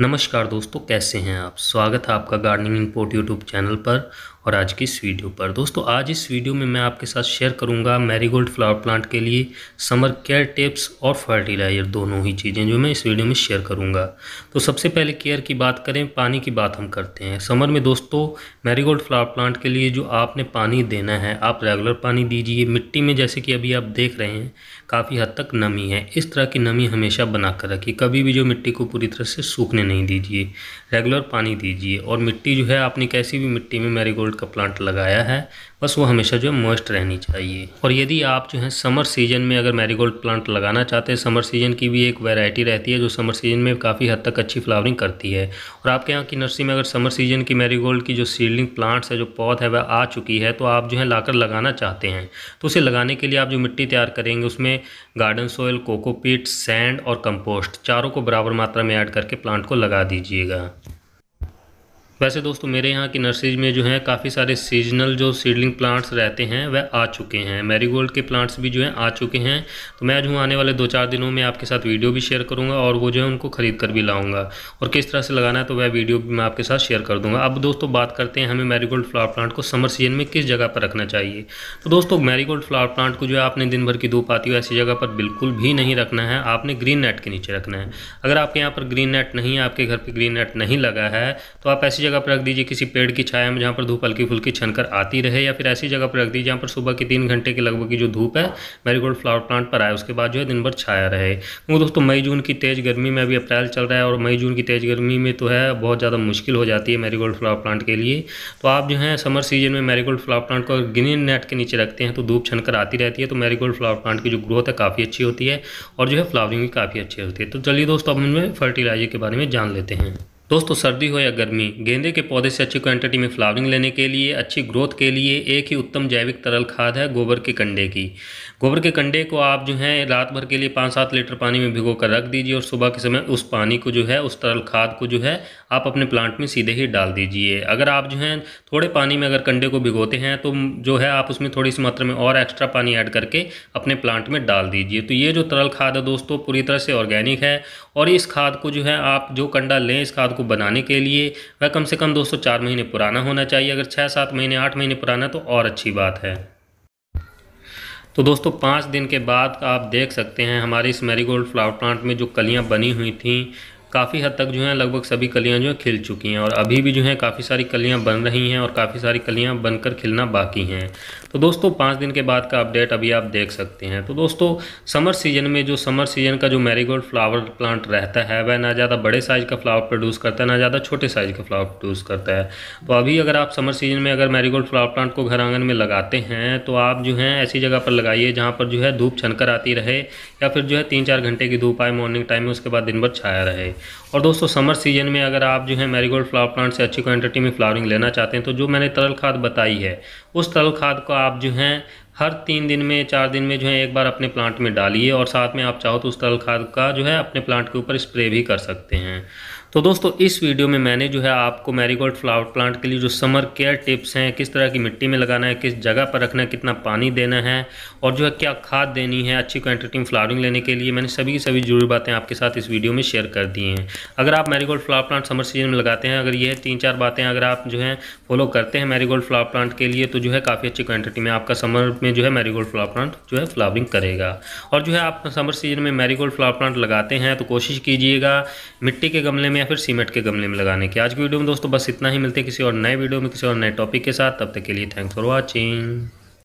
नमस्कार दोस्तों कैसे हैं आप स्वागत है आपका गार्डनिंग इंपोर्ट यूट्यूब चैनल पर और आज की इस वीडियो पर दोस्तों आज इस वीडियो में मैं आपके साथ शेयर करूंगा मैरीगोल्ड फ्लावर प्लांट के लिए समर केयर टिप्स और फर्टिलाइजर दोनों ही चीज़ें जो मैं इस वीडियो में शेयर करूंगा तो सबसे पहले केयर की बात करें पानी की बात हम करते हैं समर में दोस्तों मैरीगोल्ड फ्लावर प्लांट के लिए जो आपने पानी देना है आप रेगुलर पानी दीजिए मिट्टी में जैसे कि अभी आप देख रहे हैं काफ़ी हद तक नमी है इस तरह की नमी हमेशा बना कर रखिए कभी भी जो मिट्टी को पूरी तरह से सूखने नहीं दीजिए रेगुलर पानी दीजिए और मिट्टी जो है आपने कैसी भी मिट्टी में मैरीगोल्ड वोल्ट का प्लांट लगाया है बस वो हमेशा जो है मॉइस्ट रहनी चाहिए और यदि आप जो है समर सीजन में अगर मैरीगोल्ड प्लांट लगाना चाहते हैं समर सीजन की भी एक वैरायटी रहती है जो समर सीजन में काफ़ी हद तक अच्छी फ्लावरिंग करती है और आपके यहाँ की नर्सरी में अगर समर सीजन की मैरीगोल्ड की जो सीडलिंग प्लांट्स है जो पौध है वह आ चुकी है तो आप जो है लाकर लगाना चाहते हैं तो उसे लगाने के लिए आप जो मिट्टी तैयार करेंगे उसमें गार्डन सोयल कोकोपीट सैंड और कंपोस्ट चारों को बराबर मात्रा में ऐड करके प्लांट को लगा दीजिएगा वैसे दोस्तों मेरे यहाँ की नर्सरीज में जो है काफ़ी सारे सीजनल जो सीडलिंग प्लांट्स रहते हैं वह आ चुके हैं मैरीगोल्ड के प्लांट्स भी जो है आ चुके हैं तो मैं जो आने वाले दो चार दिनों में आपके साथ वीडियो भी शेयर करूँगा और वो जो है उनको खरीद कर भी लाऊंगा और किस तरह से लगाना है तो वह वीडियो भी मैं आपके साथ शेयर कर दूँगा अब दोस्तों बात करते हैं हमें मैरीगोल्ड फ्लावर प्लांट को समर सीजन में किस जगह पर रखना चाहिए तो दोस्तों मैरीगोल्ड फ्लावर प्लांट को जो है आपने दिन भर की धूप आती हो ऐसी जगह पर बिल्कुल भी नहीं रखना है आपने ग्रीन नेट के नीचे रखना है अगर आपके यहाँ पर ग्रीन नेट नहीं है आपके घर पर ग्रीन नेट नहीं लगा है तो आप ऐसी जगह पर रख दीजिए किसी पेड़ की छाया में जहाँ पर धूप हल्की फुल्की छनकर आती रहे या फिर ऐसी जगह पर रख दीजिए जहाँ पर सुबह के तीन घंटे के लगभग की जो धूप है मैरीगोल्ड फ्लावर प्लांट पर आए उसके बाद जो है दिन भर छाया रहे क्योंकि तो दोस्तों मई जून की तेज़ गर्मी में अभी अप्रैल चल रहा है और मई जून की तेज़ गर्मी में तो है बहुत ज़्यादा मुश्किल हो जाती है मैरीगोल्ड फ्लावर प्लांट के लिए तो आप जो है समर सीजन में मैरीगोल्ड फ्लावर प्लांट को ग्रीन नेट के नीचे रखते हैं तो धूप छनकर आती रहती है तो मैरीगोल्ड फ्लावर प्लांट की जो ग्रोथ है काफ़ी अच्छी होती है और जो है फ्लावरिंग भी काफ़ी अच्छी होती है तो चलिए दोस्तों अब उनमें फर्टिलाइजर के बारे में जान लेते हैं दोस्तों सर्दी हो या गर्मी गेंदे के पौधे से अच्छी क्वांटिटी में फ्लावरिंग लेने के लिए अच्छी ग्रोथ के लिए एक ही उत्तम जैविक तरल खाद है गोबर के कंडे की गोबर के कंडे को आप जो है रात भर के लिए पाँच सात लीटर पानी में भिगो कर रख दीजिए और सुबह के समय उस पानी को जो है उस तरल खाद को जो है आप अपने प्लांट में सीधे ही डाल दीजिए अगर आप जो है थोड़े पानी में अगर कंडे को भिगोते हैं तो जो है आप उसमें थोड़ी सी मात्रा में और एक्स्ट्रा पानी ऐड करके अपने प्लांट में डाल दीजिए तो ये जो तरल खाद है दोस्तों पूरी तरह से ऑर्गेनिक है और इस खाद को जो है आप जो कंडा लें इस खाद को आपको बनाने के लिए वह कम से कम दोस्तों चार महीने पुराना होना चाहिए अगर छः सात महीने आठ महीने पुराना तो और अच्छी बात है तो दोस्तों पाँच दिन के बाद आप देख सकते हैं हमारे इस मेरीगोल्ड फ्लावर प्लांट में जो कलियाँ बनी हुई थी काफ़ी हद तक जो है लगभग सभी कलियाँ जो है खिल चुकी हैं और अभी भी जो है काफ़ी सारी कलियाँ बन रही हैं और काफ़ी सारी कलियाँ बनकर खिलना बाकी हैं तो दोस्तों पाँच दिन के बाद का अपडेट अभी आप देख सकते हैं तो दोस्तों समर सीजन में जो समर सीजन का जो मैरीगोल्ड फ्लावर प्लांट रहता है वह ना ज़्यादा बड़े साइज़ का फ्लावर प्रोड्यूस करता है ना ज़्यादा छोटे साइज़ का फ्लावर प्रोड्यूस करता है तो अभी अगर आप समर सीजन में अगर मैरीगोल्ड फ्लावर प्लांट को घर आंगन में लगाते हैं तो आप जो है ऐसी जगह पर लगाइए जहाँ पर जो है धूप छनकर आती रहे या फिर जो है तीन चार घंटे की धूप आए मॉर्निंग टाइम में उसके बाद दिन भर छाया रहे और दोस्तों समर सीजन में अगर आप जो है मैरीगोल्ड फ्लावर प्लांट से अच्छी क्वांटिटी में फ्लावरिंग लेना चाहते हैं तो जो मैंने तरल खाद बताई है उस तरल खाद को आप जो है हर तीन दिन में चार दिन में जो है एक बार अपने प्लांट में डालिए और साथ में आप चाहो तो उस तरल खाद का जो है अपने प्लांट के ऊपर स्प्रे भी कर सकते हैं तो दोस्तों इस वीडियो में मैंने जो है आपको मैरीगोल्ड फ्लावर प्लांट के लिए जो समर केयर टिप्स हैं किस तरह की मिट्टी में लगाना है किस जगह पर रखना है कितना पानी देना है और जो है क्या खाद देनी है अच्छी क्वांटिटी में फ्लावरिंग लेने के लिए मैंने सभी की सभी जरूरी बातें आपके साथ इस वीडियो में शेयर कर दी हैं अगर आप marigold flower plant summer season में लगाते हैं अगर ये तीन चार बातें अगर आप जो है फॉलो करते हैं मैरीगोल्ड फ्लावर प्लांट के लिए तो जो है काफ़ी अच्छी क्वान्टिटी में आपका समर में में जो है मैरीगोल्ड फ्लावर प्लांट जो है फ्लावरिंग करेगा और जो है आप समर सीजन में मैरीगोल्ड फ्लावर प्लांट लगाते हैं तो कोशिश कीजिएगा मिट्टी के गमले में या फिर सीमेंट के गमले में लगाने की आज की वीडियो में दोस्तों बस इतना ही मिलते हैं किसी और नए वीडियो में किसी और नए टॉपिक के साथ तब तक के लिए थैंक्स फॉर वॉचिंग